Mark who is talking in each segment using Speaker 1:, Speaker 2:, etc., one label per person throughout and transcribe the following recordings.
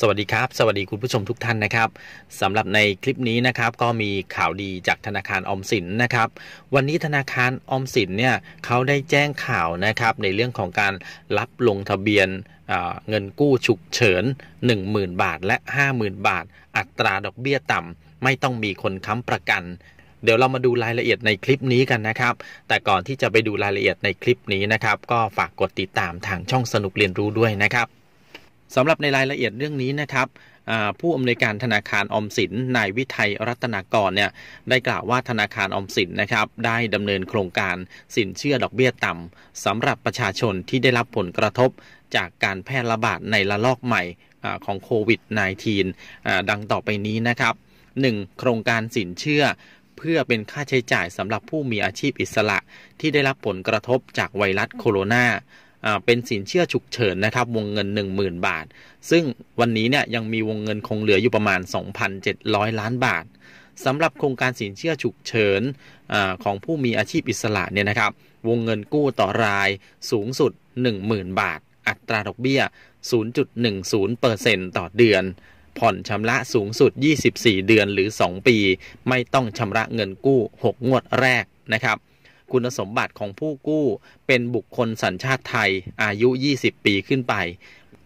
Speaker 1: สวัสดีครับ สวัสดีคุณผู้ชมทุกท่านนะครับสำหรับในคลิปนี้นะครับก็มีข่าวดีจากธนาคารออมสินนะครับ วันนี้ธนาคารออมสินเนี่ยเขาได้แจ้งข่าวนะครับในเรื่องของการรับลงทะเบียนเงินกู้ฉุกเฉิน10,000 บาทและ 50,000 บาท อัตราดอกเบี้ยต่ำไม่ต้องมีคนค้ำประกัน เดี๋ยวเรามาดูรายละเอียดในคลิปนี้กันนะครับ แต่ก่อนที่จะไปดูรายละเอียดในคลิปนี้นะครับ ก็ฝากกดติดตามทางช่องสนุกเรียนรู้ด้วยนะครับสำหรับในรายละเอียดเรื่องนี้นะครับ ผู้อำนวยการธนาคารอมสินนายวิทัยรัตนากรเนี่ยได้กล่าวว่าธนาคารอมสินนะครับได้ดำเนินโครงการสินเชื่อดอกเบี้ยต่ำสำหรับประชาชนที่ได้รับผลกระทบจากการแพร่ระบาดในระลอกใหม่ของโควิด -19 ดังต่อไปนี้นะครับ 1. โครงการสินเชื่อเพื่อเป็นค่าใช้จ่ายสำหรับผู้มีอาชีพอิสระที่ได้รับผลกระทบจากไวรัสโคโรนาเป็นสินเชื่อฉุกเฉินนะครับวงเงิน 10,000 บาท ซึ่งวันนี้เนี่ยยังมีวงเงินคงเหลืออยู่ประมาณ 2,700 ล้านบาทสำหรับโครงการสินเชื่อฉุกเฉินอของผู้มีอาชีพอิสระเนี่ยนะครับ วงเงินกู้ต่อรายสูงสุด 10,000 บาท อัตราดอกเบี้ย0.10%ต่อเดือน ผ่อนชำระสูงสุด 24 เดือนหรือ 2 ปี ไม่ต้องชำระเงินกู้ 6 งวดแรกนะครับคุณสมบัติของผู้กู้เป็นบุคคลสัญชาติไทยอายุ 20 ปีขึ้นไป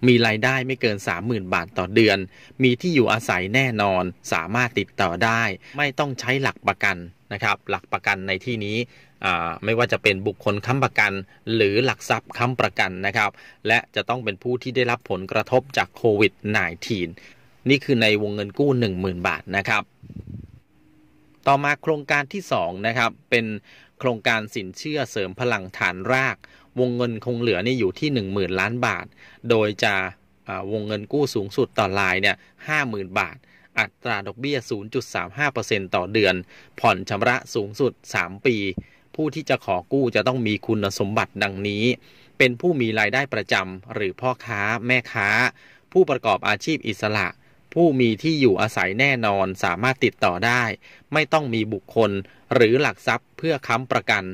Speaker 1: มีรายได้ไม่เกิน 30,000 บาทต่อเดือน มีที่อยู่อาศัยแน่นอนสามารถติดต่อได้ ไม่ต้องใช้หลักประกันนะครับ หลักประกันในที่นี้ไม่ว่าจะเป็นบุคคลค้ำประกันหรือหลักทรัพย์ค้ำประกันนะครับและจะต้องเป็นผู้ที่ได้รับผลกระทบจากโควิด -19 นี่คือในวงเงินกู้ 10,000 บาทนะครับต่อมาโครงการที่ 2 นะครับ เป็นโครงการสินเชื่อเสริมพลังฐานราก วงเงินคงเหลือนี่อยู่ที่ 10,000ล้านบาท โดยจะวงเงินกู้สูงสุดต่อรายเนี่ยห้าหมบาท อัตราดอกเบี้ย 0.35%ต่อเดือน ผ่อนชำระสูงสุด 3 ปี ผู้ที่จะขอกู้จะต้องมีคุณสมบัติดังนี้ เป็นผู้มีรายได้ประจำหรือพ่อค้าแม่ค้า ผู้ประกอบอาชีพอิสระผู้มีที่อยู่อาศัยแน่นอนสามารถติดต่อได้ ไม่ต้องมีบุคคลหรือหลักทรัพย์เพื่อค้ำประกัน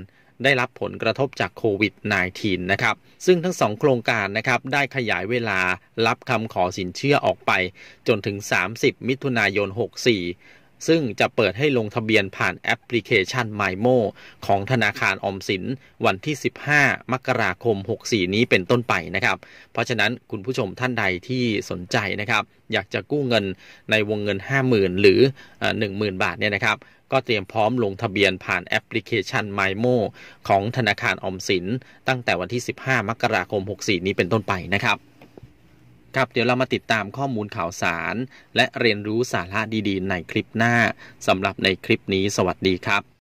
Speaker 1: ได้รับผลกระทบจากโควิด -19 นะครับ ซึ่งทั้งสองโครงการนะครับ ได้ขยายเวลารับคำขอสินเชื่อออกไป จนถึง 30 มิถุนายน 64ซึ่งจะเปิดให้ลงทะเบียนผ่านแอปพลิเคชัน m y m o ของธนาคารอมสินวันที่ 15 มกราคม 64 นี้เป็นต้นไปนะครับ เพราะฉะนั้นคุณผู้ชมท่านใดที่สนใจนะครับอยากจะกู้เงินในวงเงิน 50,000 หรือ 10,000 บาทเนี่ยนะครับ ก็เตรียมพร้อมลงทะเบียนผ่านแอปพลิเคชัน m y m o ของธนาคารอมสินตั้งแต่วันที่ 15 มกราคม 64 นี้เป็นต้นไปนะครับครับเดี๋ยวเรามาติดตามข้อมูลข่าวสาร และเรียนรู้สาระดีๆ ในคลิปหน้า สำหรับในคลิปนี้สวัสดีครับ